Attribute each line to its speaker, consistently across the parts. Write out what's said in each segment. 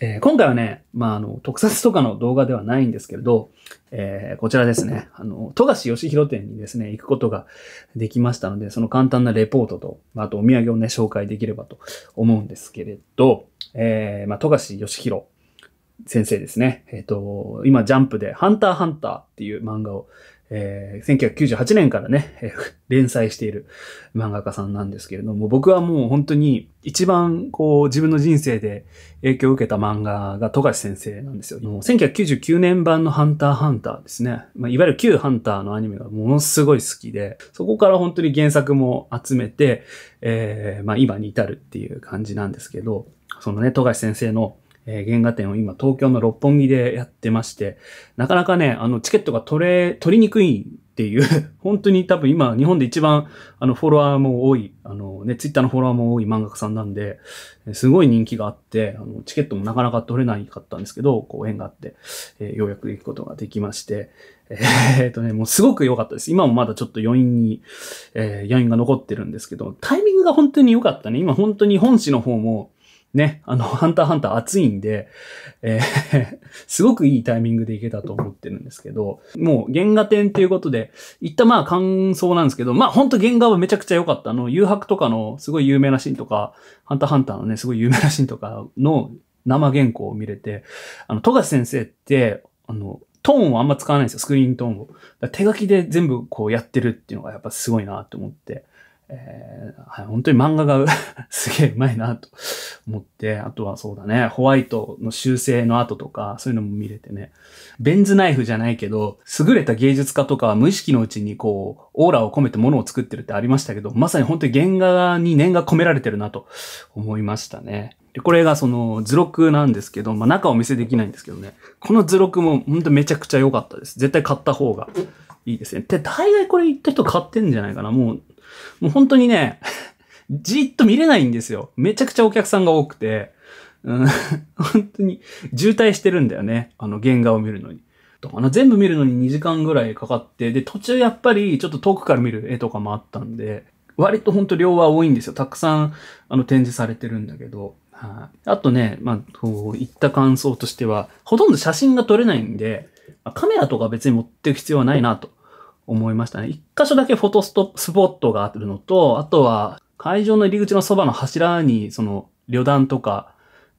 Speaker 1: えー、今回はね、まあ、あの、特撮とかの動画ではないんですけれど、えー、こちらですね、あの、富樫義弘店にですね、行くことができましたので、その簡単なレポートと、あとお土産をね、紹介できればと思うんですけれど、えー、まあ、富樫義弘先生ですね。えっ、ー、と、今、ジャンプで、ハンターハンターっていう漫画をえー、1998年からね、えー、連載している漫画家さんなんですけれども、僕はもう本当に一番こう自分の人生で影響を受けた漫画が富樫先生なんですよ。もう1999年版のハンターハンターですね。まあ、いわゆる旧ハンターのアニメがものすごい好きで、そこから本当に原作も集めて、えー、まあ今に至るっていう感じなんですけど、そのね、富樫先生のえー、原画展を今東京の六本木でやってまして、なかなかね、あのチケットが取れ、取りにくいっていう、本当に多分今日本で一番あのフォロワーも多い、あのね、ツイッターのフォロワーも多い漫画家さんなんで、すごい人気があって、あのチケットもなかなか取れないかったんですけど、こう縁があって、えー、ようやく行くことができまして、えー、っ とね、もうすごく良かったです。今もまだちょっと余韻に、えー、余韻が残ってるんですけど、タイミングが本当に良かったね。今本当に本誌の方も、ね、あの、ハンターハンター熱いんで、えー すごくいいタイミングでいけたと思ってるんですけど、もう原画展っていうことで、いったまあ感想なんですけど、まあほんと原画はめちゃくちゃ良かったの、誘白とかのすごい有名なシーンとか、ハンターハンターのね、すごい有名なシーンとかの生原稿を見れて、あの、富樫先生って、あの、トーンをあんま使わないんですよ、スクリーントーンを。手書きで全部こうやってるっていうのがやっぱすごいなって思って。えー、はい、本当に漫画が すげえうまいなと思って、あとはそうだね、ホワイトの修正の後とか、そういうのも見れてね、ベンズナイフじゃないけど、優れた芸術家とかは無意識のうちにこう、オーラを込めて物を作ってるってありましたけど、まさに本当に原画に念が込められてるなと思いましたね。で、これがその図録なんですけど、まあ中お見せできないんですけどね、この図録も本当めちゃくちゃ良かったです。絶対買った方がいいですね。で、大概これ言った人買ってんじゃないかな、もう。もう本当にね、じっと見れないんですよ。めちゃくちゃお客さんが多くて、うん、本当に渋滞してるんだよね。あの原画を見るのに。とかな。全部見るのに2時間ぐらいかかって、で、途中やっぱりちょっと遠くから見る絵とかもあったんで、割と本当量は多いんですよ。たくさんあの展示されてるんだけど。はい、あ。あとね、まあ、こう、言った感想としては、ほとんど写真が撮れないんで、カメラとか別に持っていく必要はないなと思いましたね。一箇所だけフォトストスポットがあるのと、あとは会場の入り口のそばの柱に、その旅団とか、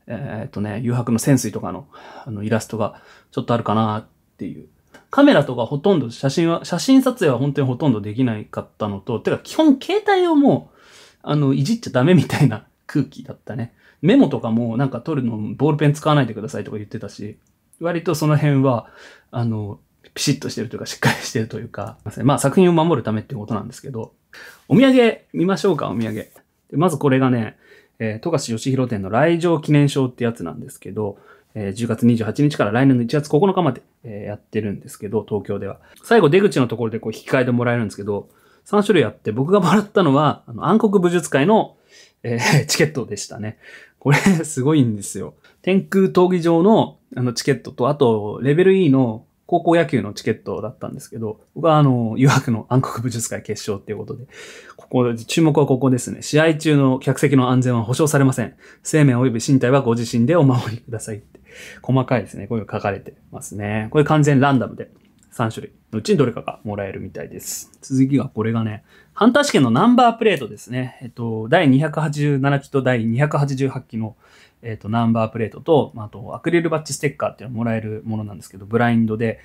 Speaker 1: えー、っとね、誘白の潜水とかのあのイラストがちょっとあるかなっていう。カメラとかほとんど写真は、写真撮影は本当にほとんどできないかったのと、てか基本携帯をもう、あの、いじっちゃダメみたいな空気だったね。メモとかもなんか撮るのボールペン使わないでくださいとか言ってたし、割とその辺は、あの、ピシッとしてるというか、しっかりしてるというか、まあ作品を守るためっていうことなんですけど、お土産見ましょうか、お土産。まずこれがね、えー、富樫義弘店の来場記念賞ってやつなんですけど、えー、10月28日から来年の1月9日まで、えー、やってるんですけど、東京では。最後出口のところでこう引き換えでもらえるんですけど、3種類あって、僕がもらったのは、あの暗黒武術会の、えー、チケットでしたね。これすごいんですよ。天空闘技場のあのチケットと、あと、レベル E の高校野球のチケットだったんですけど、僕はあの、湯枠の暗黒武術会決勝っていうことで、ここ、注目はここですね。試合中の客席の安全は保証されません。生命及び身体はご自身でお守りくださいって。細かいですね。こういうの書かれてますね。これ完全ランダムで3種類のうちにどれかがもらえるみたいです。続きがこれがね、ハンター試験のナンバープレートですね。えっと、第287期と第288期の、えっ、ー、と、ナンバープレートと、あと、アクリルバッチステッカーっていうのもらえるものなんですけど、ブラインドで、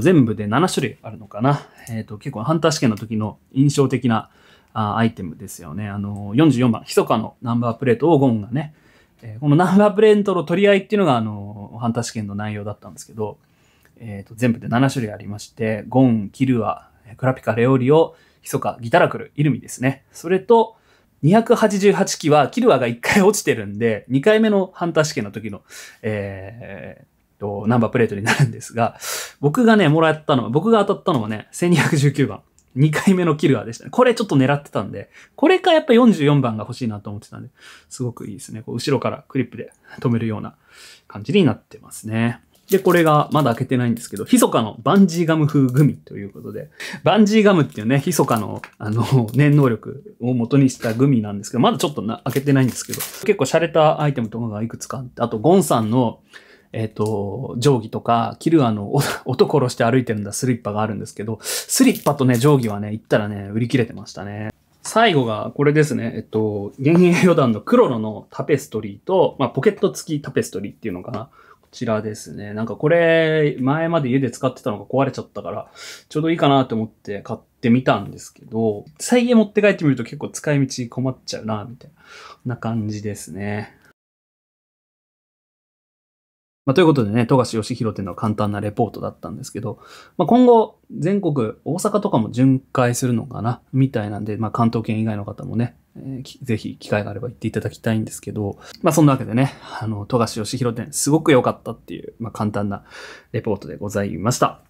Speaker 1: 全部で7種類あるのかな。えっ、ー、と、結構ハンター試験の時の印象的なあアイテムですよね。あの、44番、密かのナンバープレートをゴンがね、えー、このナンバープレートの取り合いっていうのが、あの、ハンター試験の内容だったんですけど、えっ、ー、と、全部で7種類ありまして、ゴン、キルア、クラピカ、レオリオ、密か、ギタラクル、イルミですね。それと、288機はキルアが1回落ちてるんで、2回目のハンター試験の時の、えー、と、ナンバープレートになるんですが、僕がね、もらったのは、僕が当たったのはね、1219番。2回目のキルアでしたね。これちょっと狙ってたんで、これかやっぱ44番が欲しいなと思ってたんで、すごくいいですね。こう後ろからクリップで止めるような感じになってますね。で、これがまだ開けてないんですけど、ヒソカのバンジーガム風グミということで、バンジーガムっていうね、ヒソカの、あの、念能力を元にしたグミなんですけど、まだちょっとな開けてないんですけど、結構洒落たアイテムとかがいくつかあって、あと、ゴンさんの、えっ、ー、と、定規とか、キルアの音 殺して歩いてるんだスリッパがあるんですけど、スリッパとね、定規はね、行ったらね、売り切れてましたね。最後がこれですね。えっと、幻影四段のクロロのタペストリーと、まあ、ポケット付きタペストリーっていうのかな。ちらですね。なんかこれ、前まで家で使ってたのが壊れちゃったから、ちょうどいいかなと思って買ってみたんですけど、再家持って帰ってみると結構使い道困っちゃうな、みたいな、感じですね。まあ、ということでね、富樫義弘店の簡単なレポートだったんですけど、まあ、今後、全国、大阪とかも巡回するのかなみたいなんで、まあ、関東圏以外の方もね、えぜひ機会があれば行っていただきたいんですけど、まあそんなわけでね、あの、富樫義弘店すごく良かったっていう、まあ簡単なレポートでございました。